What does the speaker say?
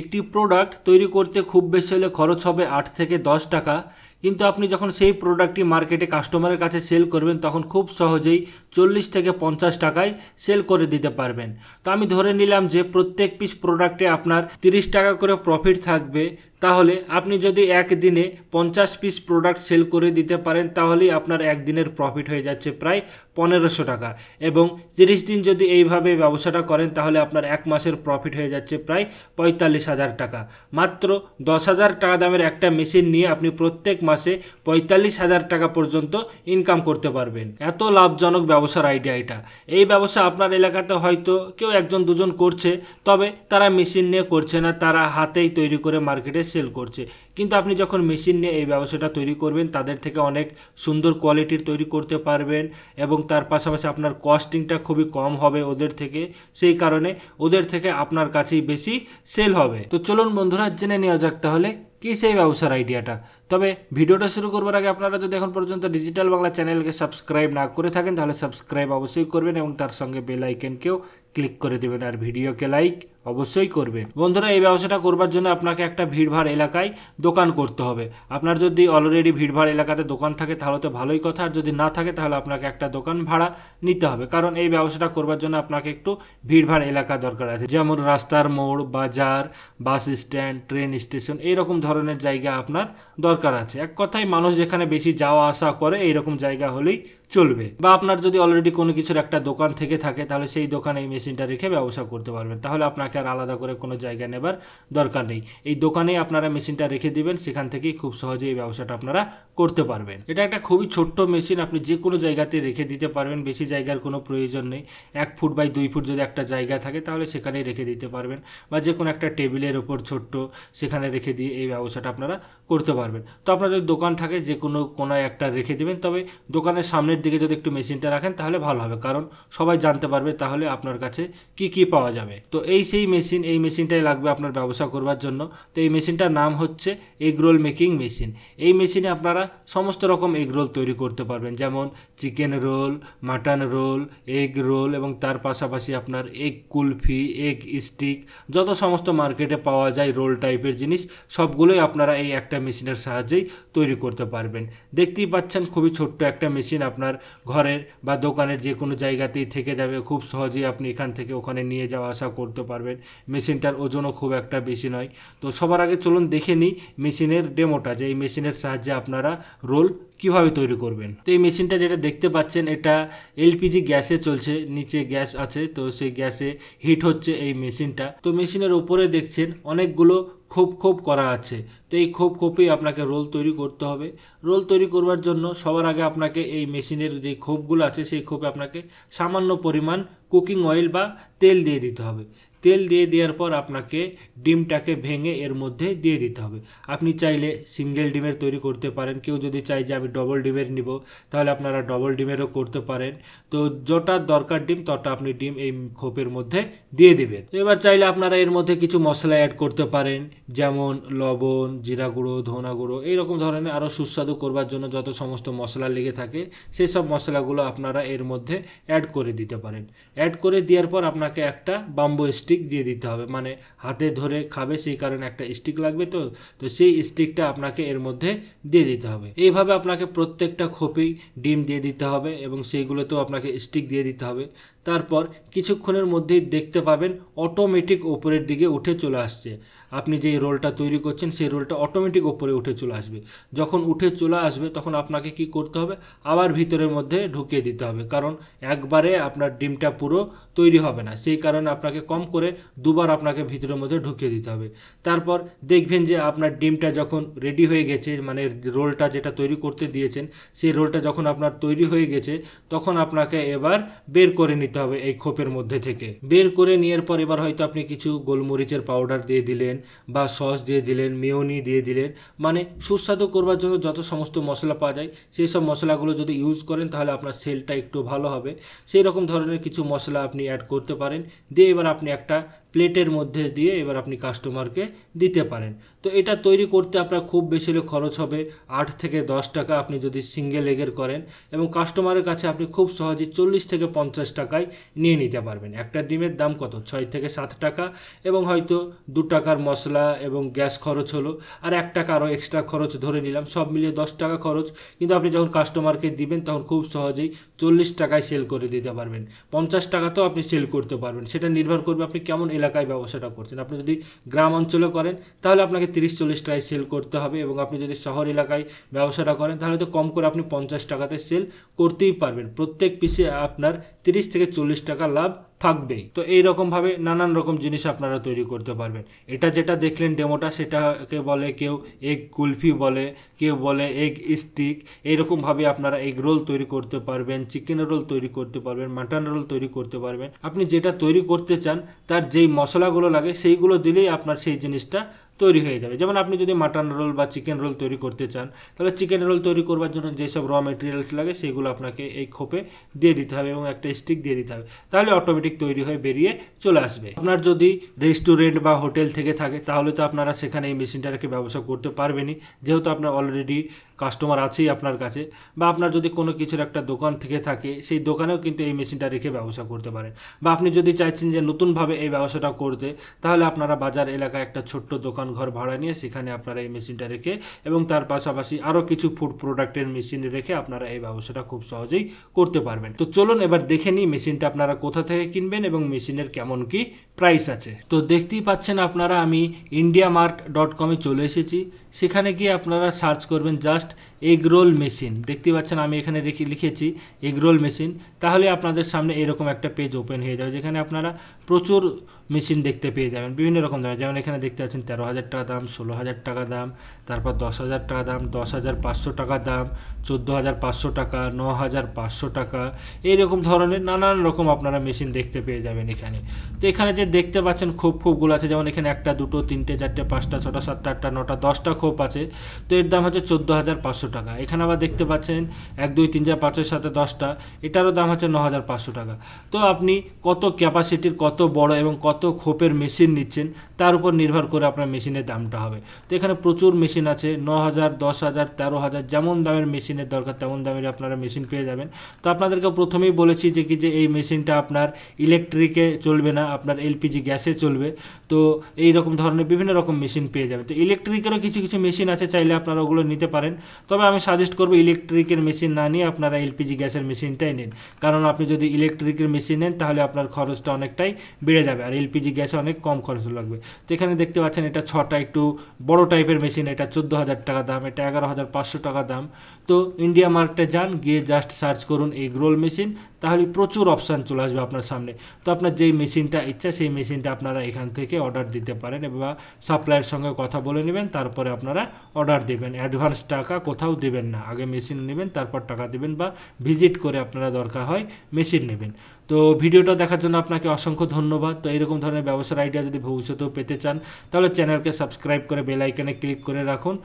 একটি প্রোডাক্ট তৈরি করতে খুব বেশি হলে খরচ হবে আট থেকে দশ টাকা কিন্তু আপনি যখন সেই প্রোডাক্টটি মার্কেটে কাস্টমারের কাছে সেল করবেন তখন খুব সহজেই চল্লিশ থেকে পঞ্চাশ টাকায় সেল করে দিতে পারবেন তো আমি ধরে নিলাম যে প্রত্যেক পিস প্রোডাক্টে আপনার তিরিশ টাকা করে প্রফিট থাকবে তাহলে আপনি যদি একদিনে পঞ্চাশ পিস প্রোডাক্ট সেল করে দিতে পারেন তাহলেই আপনার একদিনের প্রফিট হয়ে যাচ্ছে প্রায় পনেরোশো টাকা এবং তিরিশ দিন যদি এইভাবে ব্যবসাটা করেন তাহলে আপনার এক মাসের প্রফিট হয়ে যাচ্ছে প্রায় পঁয়তাল্লিশ হাজার টাকা মাত্র দশ হাজার টাকা দামের একটা মেশিন নিয়ে আপনি প্রত্যেক মাস মাসে পঁয়তাল্লিশ হাজার টাকা পর্যন্ত ইনকাম করতে পারবেন এত লাভজনক ব্যবসার আইডিয়া এটা এই ব্যবসা আপনার এলাকাতে হয়তো কেউ একজন দুজন করছে তবে তারা মেশিন নিয়ে করছে না তারা হাতেই তৈরি করে মার্কেটে সেল করছে কিন্তু আপনি যখন মেশিন নিয়ে এই ব্যবসাটা তৈরি করবেন তাদের থেকে অনেক সুন্দর কোয়ালিটির তৈরি করতে পারবেন এবং তার পাশাপাশি আপনার কস্টিংটা খুবই কম হবে ওদের থেকে সেই কারণে ওদের থেকে আপনার কাছেই বেশি সেল হবে তো চলুন বন্ধুরা জেনে নেওয়া যাক তাহলে কি সেই ব্যবসার আইডিয়াটা তবে ভিডিওটা শুরু করবার আগে আপনারা যদি এখন পর্যন্ত ডিজিটাল বাংলা চ্যানেলকে সাবস্ক্রাইব না করে থাকেন তাহলে সাবস্ক্রাইব অবশ্যই করবেন এবং তার সঙ্গে বেল আইকেনকেও ক্লিক করে দেবেন আর ভিডিওকে লাইক অবশ্যই করবে বন্ধুরা এই ব্যবসাটা করবার জন্য আপনাকে একটা ভিড়ভাড় এলাকায় দোকান করতে হবে আপনার যদি অলরেডি ভিড়ভাড় এলাকাতে দোকান থাকে তাহলে তো ভালোই কথা আর যদি না থাকে তাহলে আপনাকে একটা দোকান ভাড়া নিতে হবে কারণ এই ব্যবসাটা করবার জন্য আপনাকে একটু ভিড়ভাড় এলাকা দরকার আছে যেমন রাস্তার মোড় বাজার বাস স্ট্যান্ড ট্রেন স্টেশন এইরকম ধরনের জায়গা আপনার দরকার আছে এক কথায় মানুষ যেখানে বেশি যাওয়া আসা করে এইরকম জায়গা হলেই চলবে বা আপনার যদি অলরেডি কোনো কিছুর একটা দোকান থেকে থাকে তাহলে সেই দোকানে এই মেশিনটা রেখে ব্যবসা করতে পারবেন তাহলে আপনাকে আপনাকে আর আলাদা করে কোনো জায়গা নেবার দরকার নেই এই দোকানেই আপনারা মেশিনটা রেখে দিবেন সেখান থেকেই খুব সহজে এই ব্যবসাটা আপনারা করতে পারবেন এটা একটা খুবই ছোট্ট মেশিন আপনি যে কোনো জায়গাতে রেখে দিতে পারবেন বেশি জায়গার কোনো প্রয়োজন নেই এক ফুট বাই দুই ফুট যদি একটা জায়গা থাকে তাহলে সেখানেই রেখে দিতে পারবেন বা যে কোনো একটা টেবিলের ওপর ছোট্ট সেখানে রেখে দিয়ে এই ব্যবসাটা আপনারা করতে পারবেন তো আপনার যদি দোকান থাকে যে কোনো কোনায় একটা রেখে দেবেন তবে দোকানের সামনের দিকে যদি একটু মেশিনটা রাখেন তাহলে ভালো হবে কারণ সবাই জানতে পারবে তাহলে আপনার কাছে কি কি পাওয়া যাবে তো এই সেই মেশিন এই মেশিনটাই লাগবে আপনার ব্যবসা করবার জন্য তো এই মেশিনটার নাম হচ্ছে এগ রোল মেকিং মেশিন এই মেশিনে আপনারা সমস্ত রকম এগ রোল তৈরি করতে পারবেন যেমন chicken roll mutton roll egg roll এবং তার পাশাপাশি আপনার এগ কুলফি এগ স্টিক যত সমস্ত মার্কেটে পাওয়া যায় রোল টাইপের জিনিস সবগুলোই আপনারা এই একটা মেশিনের সাহায্যেই তৈরি করতে পারবেন দেখতেই পাচ্ছেন খুবই ছোট্ট একটা মেশিন আপনার ঘরের বা দোকানের যে কোনো জায়গাতেই থেকে যাবে খুব সহজেই আপনি এখান থেকে ওখানে নিয়ে যাওয়া আসা করতে পারবেন পারবেন মেশিনটার ওজনও খুব একটা বেশি নয় তো সবার আগে চলুন দেখে নিই মেশিনের ডেমোটা যে এই মেশিনের সাহায্যে আপনারা রোল কিভাবে তৈরি করবেন তো এই মেশিনটা যেটা দেখতে পাচ্ছেন এটা এলপিজি গ্যাসে চলছে নিচে গ্যাস আছে তো সেই গ্যাসে হিট হচ্ছে এই মেশিনটা তো মেশিনের ওপরে দেখছেন অনেকগুলো খোপ খোপ করা আছে তো এই খোপ খোপেই আপনাকে রোল তৈরি করতে হবে রোল তৈরি করবার জন্য সবার আগে আপনাকে এই মেশিনের যে খোপগুলো আছে সেই খোপে আপনাকে সামান্য পরিমাণ কুকিং অয়েল বা তেল দিয়ে দিতে হবে তেল দিয়ে দেওয়ার পর আপনাকে ডিমটাকে ভেঙে এর মধ্যে দিয়ে দিতে হবে আপনি চাইলে সিঙ্গেল ডিমের তৈরি করতে পারেন কেউ যদি চায় যে আমি ডবল ডিমের নিব তাহলে আপনারা ডবল ডিমেরও করতে পারেন তো যটা দরকার ডিম তটা আপনি ডিম এই খোপের মধ্যে দিয়ে দেবেন তো এবার চাইলে আপনারা এর মধ্যে কিছু মশলা অ্যাড করতে পারেন যেমন লবণ জিরা গুঁড়ো ধনা গুঁড়ো এইরকম ধরনের আরও সুস্বাদু করবার জন্য যত সমস্ত মশলা লেগে থাকে সেই সব মশলাগুলো আপনারা এর মধ্যে অ্যাড করে দিতে পারেন অ্যাড করে দেওয়ার পর আপনাকে একটা বাম্বু স্টিক স্টিক দিয়ে দিতে হবে মানে হাতে ধরে খাবে সেই কারণে একটা স্টিক লাগবে তো তো সেই স্টিকটা আপনাকে এর মধ্যে দিয়ে দিতে হবে এইভাবে আপনাকে প্রত্যেকটা খোপেই ডিম দিয়ে দিতে হবে এবং সেইগুলোতেও আপনাকে স্টিক দিয়ে দিতে হবে তারপর কিছুক্ষণের মধ্যেই দেখতে পাবেন অটোমেটিক ওপরের দিকে উঠে চলে আসছে আপনি যেই রোলটা তৈরি করছেন সেই রোলটা অটোমেটিক ওপরে উঠে চলে আসবে যখন উঠে চলে আসবে তখন আপনাকে কি করতে হবে আবার ভিতরের মধ্যে ঢুকিয়ে দিতে হবে কারণ একবারে আপনার ডিমটা পুরো তৈরি হবে না সেই কারণে আপনাকে কম করে দুবার আপনাকে ভিতরের মধ্যে ঢুকিয়ে দিতে হবে তারপর দেখবেন যে আপনার ডিমটা যখন রেডি হয়ে গেছে মানে রোলটা যেটা তৈরি করতে দিয়েছেন সেই রোলটা যখন আপনার তৈরি হয়ে গেছে তখন আপনাকে এবার বের করে নিতে নিতে হবে এই খোপের মধ্যে থেকে বের করে নেওয়ার পর এবার হয়তো আপনি কিছু গোলমরিচের পাউডার দিয়ে দিলেন বা সস দিয়ে দিলেন মেয়নি দিয়ে দিলেন মানে সুস্বাদু করবার জন্য যত সমস্ত মশলা পাওয়া যায় সেই সব মশলাগুলো যদি ইউজ করেন তাহলে আপনার সেলটা একটু ভালো হবে সেই রকম ধরনের কিছু মশলা আপনি অ্যাড করতে পারেন দিয়ে এবার আপনি একটা প্লেটের মধ্যে দিয়ে এবার আপনি কাস্টমারকে দিতে পারেন তো এটা তৈরি করতে আপনার খুব বেশি হলে খরচ হবে আট থেকে দশ টাকা আপনি যদি সিঙ্গেল এগের করেন এবং কাস্টমারের কাছে আপনি খুব সহজে চল্লিশ থেকে পঞ্চাশ টাকায় নিয়ে নিতে পারবেন একটা ডিমের দাম কত ছয় থেকে সাত টাকা এবং হয়তো দু টাকার মশলা এবং গ্যাস খরচ হলো আর এক টাকা আরও এক্সট্রা খরচ ধরে নিলাম সব মিলিয়ে দশ টাকা খরচ কিন্তু আপনি যখন কাস্টমারকে দিবেন তখন খুব সহজেই চল্লিশ টাকায় সেল করে দিতে পারবেন পঞ্চাশ টাকাতেও আপনি সেল করতে পারবেন সেটা নির্ভর করবে আপনি কেমন এলাকা এলাকায় ব্যবসাটা করছেন আপনি যদি গ্রাম অঞ্চলে করেন তাহলে আপনাকে তিরিশ চল্লিশ টাকায় সেল করতে হবে এবং আপনি যদি শহর এলাকায় ব্যবসাটা করেন তাহলে তো কম করে আপনি পঞ্চাশ টাকাতে সেল করতেই পারবেন প্রত্যেক পিসে আপনার তিরিশ থেকে চল্লিশ টাকা লাভ থাকবেই তো এই ভাবে নানান রকম জিনিস আপনারা তৈরি করতে পারবেন এটা যেটা দেখলেন ডেমোটা সেটাকে বলে কেউ এগ কুলফি বলে কেউ বলে এগ স্টিক এইরকমভাবে আপনারা এগ রোল তৈরি করতে পারবেন চিকেন রোল তৈরি করতে পারবেন মাটন রোল তৈরি করতে পারবেন আপনি যেটা তৈরি করতে চান তার যেই মশলাগুলো লাগে সেইগুলো দিলেই আপনার সেই জিনিসটা তৈরি হয়ে যাবে যেমন আপনি যদি মাটন রোল বা চিকেন রোল তৈরি করতে চান তাহলে চিকেন রোল তৈরি করবার জন্য যেসব র মেটেরিয়ালস লাগে সেগুলো আপনাকে এই খোপে দিয়ে দিতে হবে এবং একটা স্টিক দিয়ে দিতে হবে তাহলে অটোমেটিক তৈরি হয়ে বেরিয়ে চলে আসবে আপনার যদি রেস্টুরেন্ট বা হোটেল থেকে থাকে তাহলে তো আপনারা সেখানে এই মেশিনটাকে ব্যবসা করতে পারবেনি যেহেতু আপনার অলরেডি কাস্টমার আছেই আপনার কাছে বা আপনার যদি কোনো কিছুর একটা দোকান থেকে থাকে সেই দোকানেও কিন্তু এই মেশিনটা রেখে ব্যবসা করতে পারেন বা আপনি যদি চাইছেন যে নতুনভাবে এই ব্যবসাটা করতে তাহলে আপনারা বাজার এলাকায় একটা ছোট্ট দোকান দোকান ঘর ভাড়া নিয়ে সেখানে আপনারা এই মেশিনটা রেখে এবং তার পাশাপাশি আরও কিছু ফুড প্রোডাক্টের মেশিন রেখে আপনারা এই ব্যবসাটা খুব সহজেই করতে পারবেন তো চলুন এবার দেখে নিই মেশিনটা আপনারা কোথা থেকে কিনবেন এবং মেশিনের কেমন কি প্রাইস আছে তো দেখতেই পাচ্ছেন আপনারা আমি ইন্ডিয়া মার্ট ডট কমে চলে এসেছি সেখানে গিয়ে আপনারা সার্চ করবেন জাস্ট এগরোল মেশিন দেখতে পাচ্ছেন আমি এখানে রেখে লিখেছি এগরোল মেশিন তাহলে আপনাদের সামনে এরকম একটা পেজ ওপেন হয়ে যাবে যেখানে আপনারা প্রচুর মেশিন দেখতে পেয়ে যাবেন বিভিন্ন রকম দাম যেমন এখানে দেখতে পাচ্ছেন তেরো হাজার টাকা দাম ষোলো হাজার টাকা দাম তারপর দশ হাজার টাকা দাম দশ হাজার পাঁচশো টাকা দাম চোদ্দো হাজার পাঁচশো টাকা ন হাজার পাঁচশো টাকা এইরকম ধরনের নানান রকম আপনারা মেশিন দেখতে পেয়ে যাবেন এখানে তো এখানে যে যে দেখতে পাচ্ছেন খোপ খোপগুলো আছে যেমন এখানে একটা দুটো তিনটে চারটে পাঁচটা ছটা সাতটা আটটা নটা দশটা খোপ আছে তো এর দাম হচ্ছে চোদ্দো হাজার পাঁচশো টাকা এখানে আবার দেখতে পাচ্ছেন এক দুই তিন চার পাঁচের সাথে দশটা এটারও দাম হচ্ছে ন হাজার পাঁচশো টাকা তো আপনি কত ক্যাপাসিটির কত বড় এবং কত খোপের মেশিন নিচ্ছেন তার উপর নির্ভর করে আপনার মেশিনের দামটা হবে তো এখানে প্রচুর মেশিন আছে ন হাজার দশ হাজার তেরো হাজার যেমন দামের মেশিনের দরকার তেমন দামের আপনারা মেশিন পেয়ে যাবেন তো আপনাদেরকে প্রথমেই বলেছি যে কি যে এই মেশিনটা আপনার ইলেকট্রিকে চলবে না আপনার এলপিজি গ্যাসে চলবে তো এই রকম ধরনের বিভিন্ন রকম মেশিন পেয়ে যাবে তো ইলেকট্রিকেরও কিছু কিছু মেশিন আছে চাইলে আপনারা ওগুলো নিতে পারেন তবে আমি সাজেস্ট করবো ইলেকট্রিকের মেশিন না নিয়ে আপনারা এলপিজি গ্যাসের মেশিনটাই নিন কারণ আপনি যদি ইলেকট্রিকের মেশিন নেন তাহলে আপনার খরচটা অনেকটাই বেড়ে যাবে আর এলপিজি গ্যাসে অনেক কম খরচ লাগবে তো এখানে দেখতে পাচ্ছেন এটা ছটা একটু বড় টাইপের মেশিন এটা চোদ্দো হাজার টাকা দাম এটা এগারো হাজার পাঁচশো টাকা দাম তো ইন্ডিয়া মার্কেটে যান গিয়ে জাস্ট সার্চ করুন এই গ্রোল মেশিন তাহলে প্রচুর অপশান চলে আসবে আপনার সামনে তো আপনার যেই মেশিনটা ইচ্ছা সেই সেই মেশিনটা আপনারা এখান থেকে অর্ডার দিতে পারেন বা সাপ্লাইয়ের সঙ্গে কথা বলে নেবেন তারপরে আপনারা অর্ডার দেবেন অ্যাডভান্স টাকা কোথাও দেবেন না আগে মেশিন নেবেন তারপর টাকা দেবেন বা ভিজিট করে আপনারা দরকার হয় মেশিন নেবেন তো ভিডিওটা দেখার জন্য আপনাকে অসংখ্য ধন্যবাদ তো এরকম ধরনের ব্যবসার আইডিয়া যদি ভবিষ্যতেও পেতে চান তাহলে চ্যানেলকে সাবস্ক্রাইব করে বেলাইকানে ক্লিক করে রাখুন